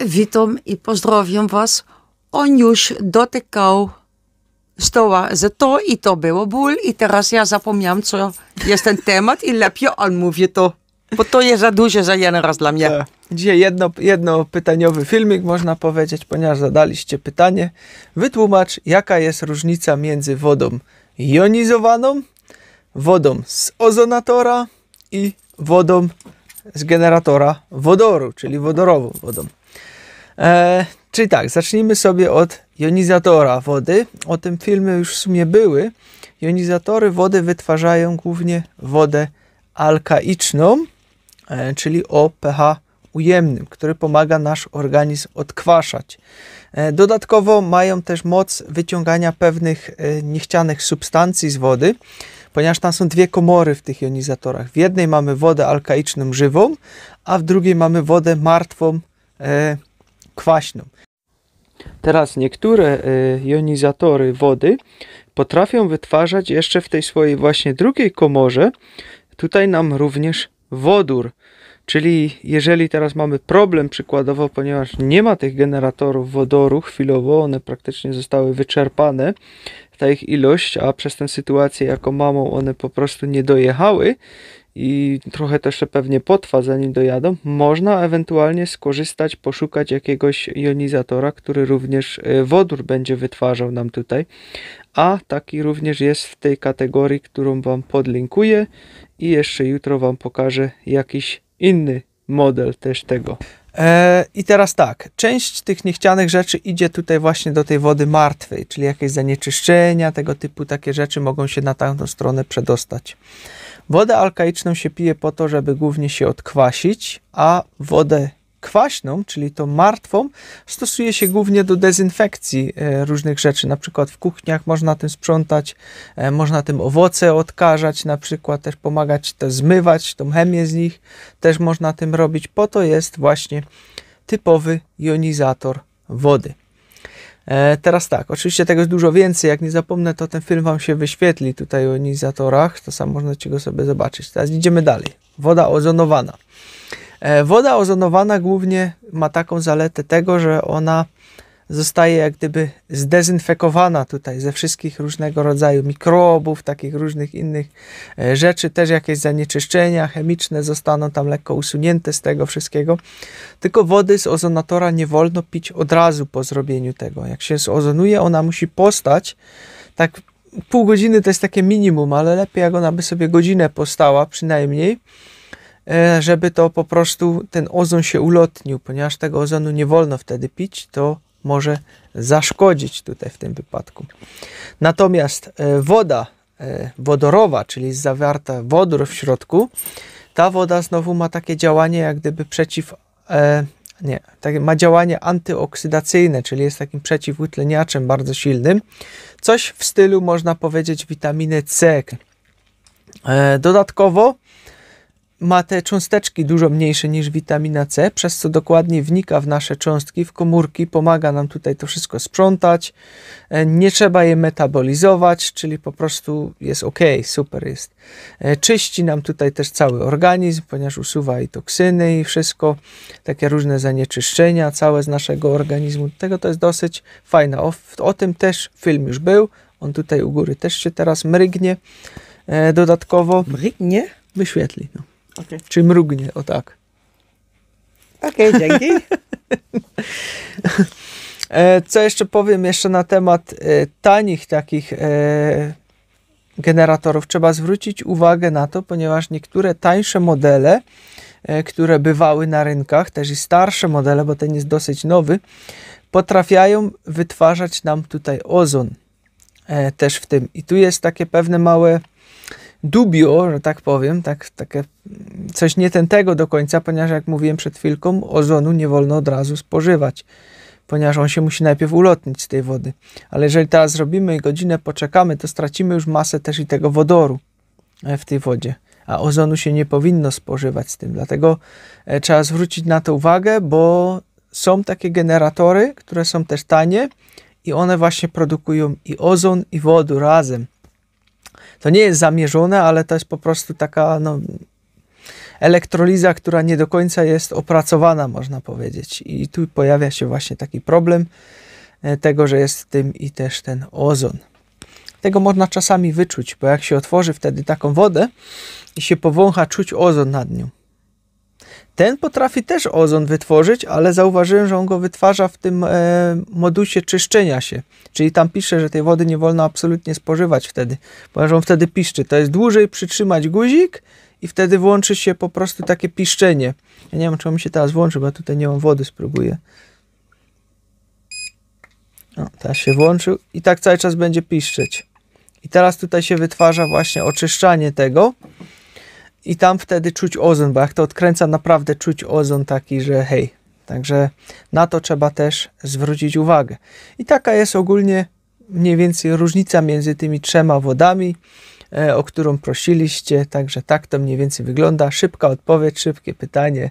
witam i pozdrawiam Was. On już dotykał stoła, że to i to było ból i teraz ja zapomniałam, co jest ten temat i lepiej on mówi to. Bo to jest za dużo za jeden raz dla mnie. Tak. Dzisiaj jedno, jedno pytaniowy filmik można powiedzieć, ponieważ zadaliście pytanie. Wytłumacz, jaka jest różnica między wodą jonizowaną, wodą z ozonatora i wodą z generatora wodoru, czyli wodorową wodą. E, czyli tak, zacznijmy sobie od jonizatora wody. O tym filmy już w sumie były. Jonizatory wody wytwarzają głównie wodę alkaiczną, e, czyli o pH ujemnym, który pomaga nasz organizm odkwaszać. E, dodatkowo mają też moc wyciągania pewnych e, niechcianych substancji z wody, ponieważ tam są dwie komory w tych jonizatorach. W jednej mamy wodę alkaiczną żywą, a w drugiej mamy wodę martwą, e, kwaśną. Teraz niektóre y, jonizatory wody potrafią wytwarzać jeszcze w tej swojej właśnie drugiej komorze, tutaj nam również wodór. Czyli jeżeli teraz mamy problem przykładowo, ponieważ nie ma tych generatorów wodoru chwilowo, one praktycznie zostały wyczerpane, ta ich ilość, a przez tę sytuację jaką mamą one po prostu nie dojechały, i trochę też pewnie potrwa zanim dojadą, można ewentualnie skorzystać, poszukać jakiegoś jonizatora, który również e, wodór będzie wytwarzał nam tutaj, a taki również jest w tej kategorii, którą Wam podlinkuję i jeszcze jutro Wam pokażę jakiś inny model też tego. E, I teraz tak, część tych niechcianych rzeczy idzie tutaj właśnie do tej wody martwej, czyli jakieś zanieczyszczenia, tego typu takie rzeczy mogą się na tamtą stronę przedostać. Wodę alkaiczną się pije po to, żeby głównie się odkwasić, a wodę kwaśną, czyli tą martwą, stosuje się głównie do dezynfekcji e, różnych rzeczy. Na przykład w kuchniach można tym sprzątać, e, można tym owoce odkażać, na przykład też pomagać to zmywać, tą chemię z nich też można tym robić. Po to jest właśnie typowy jonizator wody. E, teraz tak, oczywiście tego jest dużo więcej. Jak nie zapomnę, to ten film Wam się wyświetli tutaj o jonizatorach. To sam można go sobie zobaczyć. Teraz idziemy dalej. Woda ozonowana. E, woda ozonowana głównie ma taką zaletę tego, że ona zostaje jak gdyby zdezynfekowana tutaj ze wszystkich różnego rodzaju mikrobów, takich różnych innych e, rzeczy, też jakieś zanieczyszczenia chemiczne zostaną tam lekko usunięte z tego wszystkiego. Tylko wody z ozonatora nie wolno pić od razu po zrobieniu tego. Jak się ozonuje, ona musi postać tak pół godziny to jest takie minimum, ale lepiej jak ona by sobie godzinę postała przynajmniej E, żeby to po prostu ten ozon się ulotnił, ponieważ tego ozonu nie wolno wtedy pić, to może zaszkodzić tutaj w tym wypadku. Natomiast e, woda e, wodorowa, czyli zawarta wodór w środku, ta woda znowu ma takie działanie jak gdyby przeciw, nie, ma działanie antyoksydacyjne, czyli jest takim przeciwutleniaczem bardzo silnym. Coś w stylu można powiedzieć witaminy C. dodatkowo ma te cząsteczki dużo mniejsze niż witamina C, przez co dokładnie wnika w nasze cząstki, w komórki, pomaga nam tutaj to wszystko sprzątać. E, nie trzeba je metabolizować, czyli po prostu jest ok, super jest. E, czyści nam tutaj też cały organizm, ponieważ usuwa i toksyny i wszystko, takie różne zanieczyszczenia całe z naszego organizmu. Tego to jest dosyć fajne. O, o tym też film już był. On tutaj u góry też się teraz mrygnie e, dodatkowo. Mrygnie? Wyświetli. No. Okay. Czy mrugnie, o tak. Okej, okay, dzięki. E, co jeszcze powiem jeszcze na temat e, tanich takich e, generatorów? Trzeba zwrócić uwagę na to, ponieważ niektóre tańsze modele, które bywały na rynkach, też i starsze modele, bo ten jest dosyć nowy, potrafiają wytwarzać nam tutaj ozon też w tym. I tu jest takie pewne małe dubio, że tak powiem, tak, takie coś nie ten tego do końca, ponieważ jak mówiłem przed chwilką, ozonu nie wolno od razu spożywać, ponieważ on się musi najpierw ulotnić z tej wody. Ale jeżeli teraz zrobimy i godzinę, poczekamy, to stracimy już masę też i tego wodoru e, w tej wodzie. A ozonu się nie powinno spożywać z tym, dlatego e, trzeba zwrócić na to uwagę, bo są takie generatory, które są też tanie i one właśnie produkują i ozon, i wodór razem to nie jest zamierzone, ale to jest po prostu taka no, elektroliza, która nie do końca jest opracowana, można powiedzieć. I tu pojawia się właśnie taki problem e, tego, że jest w tym i też ten ozon. Tego można czasami wyczuć, bo jak się otworzy wtedy taką wodę i się powącha, czuć ozon nad nią. Ten potrafi też ozon wytworzyć, ale zauważyłem, że on go wytwarza w tym e, modusie czyszczenia się. Czyli tam pisze, że tej wody nie wolno absolutnie spożywać wtedy, ponieważ on wtedy piszczy. To jest dłużej przytrzymać guzik i wtedy włączy się po prostu takie piszczenie. Ja nie wiem, czy on mi się teraz włączy, bo ja tutaj nie mam wody, spróbuję. O, teraz się włączył i tak cały czas będzie piszczeć. I teraz tutaj się wytwarza właśnie oczyszczanie tego i tam wtedy czuć ozon, bo jak to odkręca, naprawdę czuć ozon taki, że hej. Także na to trzeba też zwrócić uwagę. I taka jest ogólnie mniej więcej różnica między tymi trzema wodami, e, o którą prosiliście. Także tak to mniej więcej wygląda. Szybka odpowiedź, szybkie pytanie.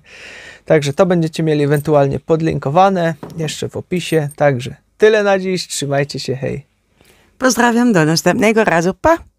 Także to będziecie mieli ewentualnie podlinkowane jeszcze w opisie. Także tyle na dziś. Trzymajcie się. Hej. Pozdrawiam do następnego razu. Pa!